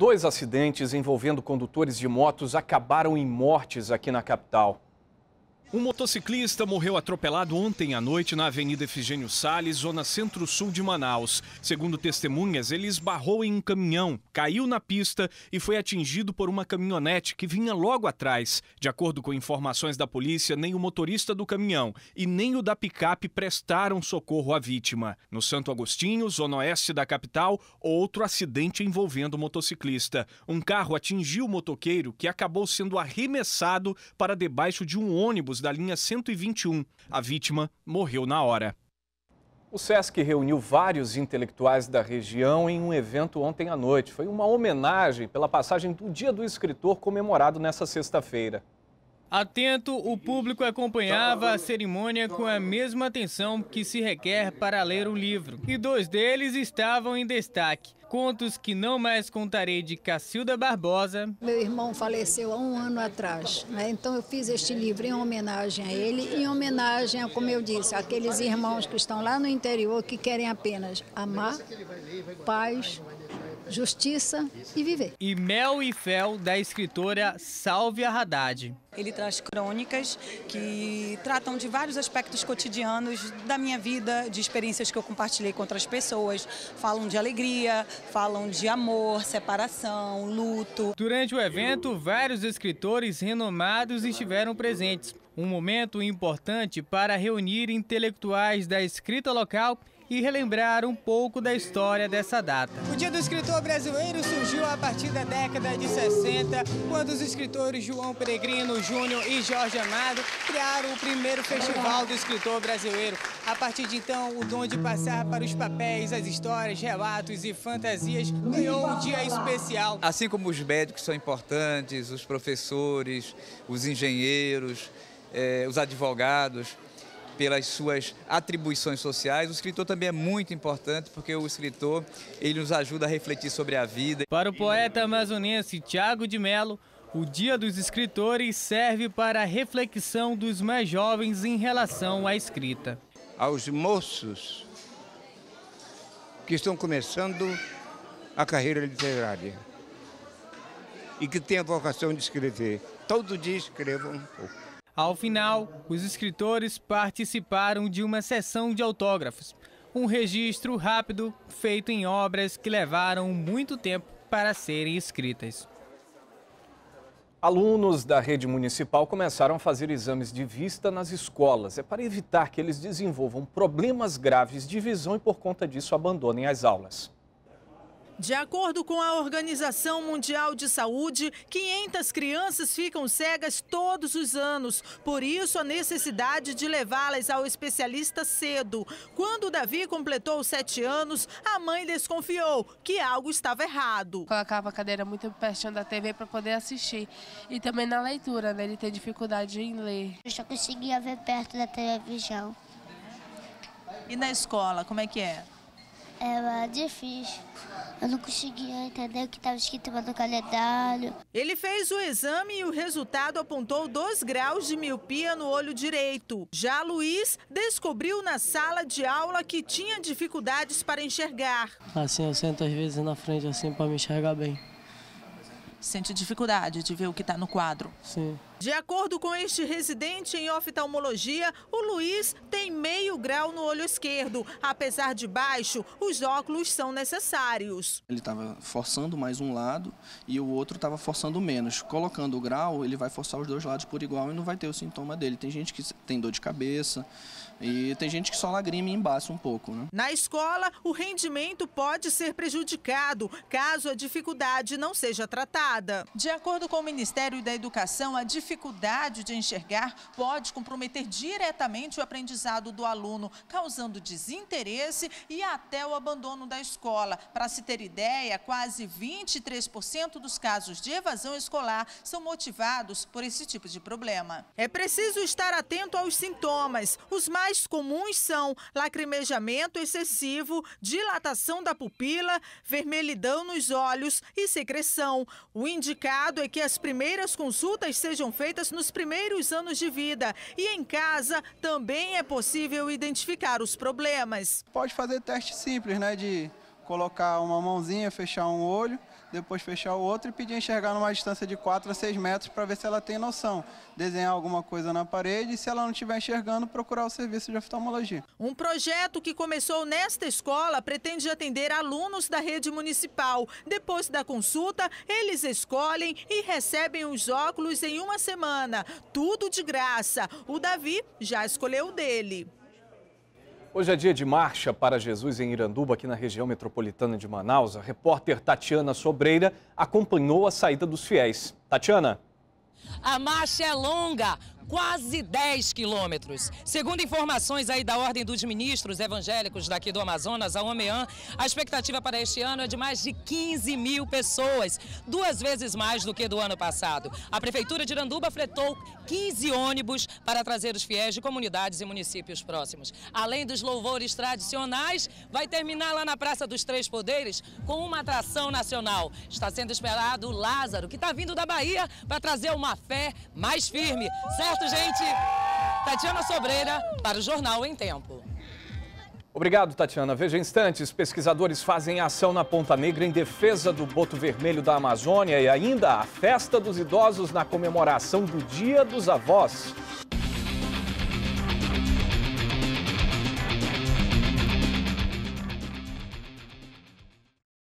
Dois acidentes envolvendo condutores de motos acabaram em mortes aqui na capital. Um motociclista morreu atropelado ontem à noite na Avenida Efigênio Sales, zona centro-sul de Manaus. Segundo testemunhas, ele esbarrou em um caminhão, caiu na pista e foi atingido por uma caminhonete que vinha logo atrás. De acordo com informações da polícia, nem o motorista do caminhão e nem o da picape prestaram socorro à vítima. No Santo Agostinho, zona oeste da capital, outro acidente envolvendo o motociclista. Um carro atingiu o motoqueiro que acabou sendo arremessado para debaixo de um ônibus da linha 121. A vítima morreu na hora. O SESC reuniu vários intelectuais da região em um evento ontem à noite. Foi uma homenagem pela passagem do Dia do Escritor comemorado nessa sexta-feira. Atento, o público acompanhava a cerimônia com a mesma atenção que se requer para ler um livro. E dois deles estavam em destaque. Contos que não mais contarei de Cacilda Barbosa. Meu irmão faleceu há um ano atrás, né? então eu fiz este livro em homenagem a ele, e em homenagem, a, como eu disse, aqueles irmãos que estão lá no interior que querem apenas amar, paz, justiça e viver. E Mel e Fel, da escritora a Haddad. Ele traz crônicas que tratam de vários aspectos cotidianos da minha vida, de experiências que eu compartilhei com outras pessoas. Falam de alegria, falam de amor, separação, luto. Durante o evento, vários escritores renomados estiveram presentes. Um momento importante para reunir intelectuais da escrita local e relembrar um pouco da história dessa data. O Dia do Escritor Brasileiro surgiu a partir da década de 60, quando os escritores João Peregrino Júnior e Jorge Amado criaram o primeiro Festival do Escritor Brasileiro. A partir de então, o dom de passar para os papéis, as histórias, relatos e fantasias ganhou um dia especial. Assim como os médicos são importantes, os professores, os engenheiros, eh, os advogados, pelas suas atribuições sociais, o escritor também é muito importante porque o escritor ele nos ajuda a refletir sobre a vida. Para o poeta amazonense Tiago de Melo, o Dia dos Escritores serve para a reflexão dos mais jovens em relação à escrita. Aos moços que estão começando a carreira literária e que têm a vocação de escrever, todo dia escrevam um pouco. Ao final, os escritores participaram de uma sessão de autógrafos, um registro rápido feito em obras que levaram muito tempo para serem escritas. Alunos da rede municipal começaram a fazer exames de vista nas escolas. É para evitar que eles desenvolvam problemas graves de visão e, por conta disso, abandonem as aulas. De acordo com a Organização Mundial de Saúde, 500 crianças ficam cegas todos os anos. Por isso, a necessidade de levá-las ao especialista cedo. Quando Davi completou 7 anos, a mãe desconfiou que algo estava errado. Colocava a cadeira muito pertinho da TV para poder assistir. E também na leitura, né? ele tem dificuldade em ler. Eu só conseguia ver perto da televisão. E na escola, como é que é? Era difícil eu não conseguia entender o que estava escrito no calendário. Ele fez o exame e o resultado apontou 2 graus de miopia no olho direito. Já Luiz descobriu na sala de aula que tinha dificuldades para enxergar. Assim, eu sento às vezes na frente assim para me enxergar bem sente dificuldade de ver o que está no quadro. Sim. De acordo com este residente em oftalmologia, o Luiz tem meio grau no olho esquerdo. Apesar de baixo, os óculos são necessários. Ele estava forçando mais um lado e o outro estava forçando menos. Colocando o grau, ele vai forçar os dois lados por igual e não vai ter o sintoma dele. Tem gente que tem dor de cabeça, e tem gente que só lagrime e embaça um pouco. Né? Na escola, o rendimento pode ser prejudicado caso a dificuldade não seja tratada. De acordo com o Ministério da Educação, a dificuldade de enxergar pode comprometer diretamente o aprendizado do aluno, causando desinteresse e até o abandono da escola. Para se ter ideia, quase 23% dos casos de evasão escolar são motivados por esse tipo de problema. É preciso estar atento aos sintomas. Os mais mais comuns são lacrimejamento excessivo, dilatação da pupila, vermelhidão nos olhos e secreção. O indicado é que as primeiras consultas sejam feitas nos primeiros anos de vida e em casa também é possível identificar os problemas. Pode fazer teste simples, né, de colocar uma mãozinha, fechar um olho depois fechar o outro e pedir enxergar numa distância de 4 a 6 metros para ver se ela tem noção. Desenhar alguma coisa na parede e, se ela não estiver enxergando, procurar o serviço de oftalmologia. Um projeto que começou nesta escola pretende atender alunos da rede municipal. Depois da consulta, eles escolhem e recebem os óculos em uma semana. Tudo de graça. O Davi já escolheu o dele. Hoje é dia de marcha para Jesus em Iranduba, aqui na região metropolitana de Manaus. A repórter Tatiana Sobreira acompanhou a saída dos fiéis. Tatiana. A marcha é longa, quase 10 quilômetros. Segundo informações aí da Ordem dos Ministros Evangélicos daqui do Amazonas, a OMEAN, a expectativa para este ano é de mais de 15 mil pessoas, duas vezes mais do que do ano passado. A Prefeitura de Iranduba fretou 15 ônibus para trazer os fiéis de comunidades e municípios próximos. Além dos louvores tradicionais, vai terminar lá na Praça dos Três Poderes com uma atração nacional. Está sendo esperado Lázaro, que está vindo da Bahia para trazer uma fé mais firme, certo? certo, gente? Tatiana Sobreira para o Jornal em Tempo. Obrigado, Tatiana. Veja instantes, pesquisadores fazem ação na Ponta Negra em defesa do boto vermelho da Amazônia e ainda a festa dos idosos na comemoração do Dia dos Avós.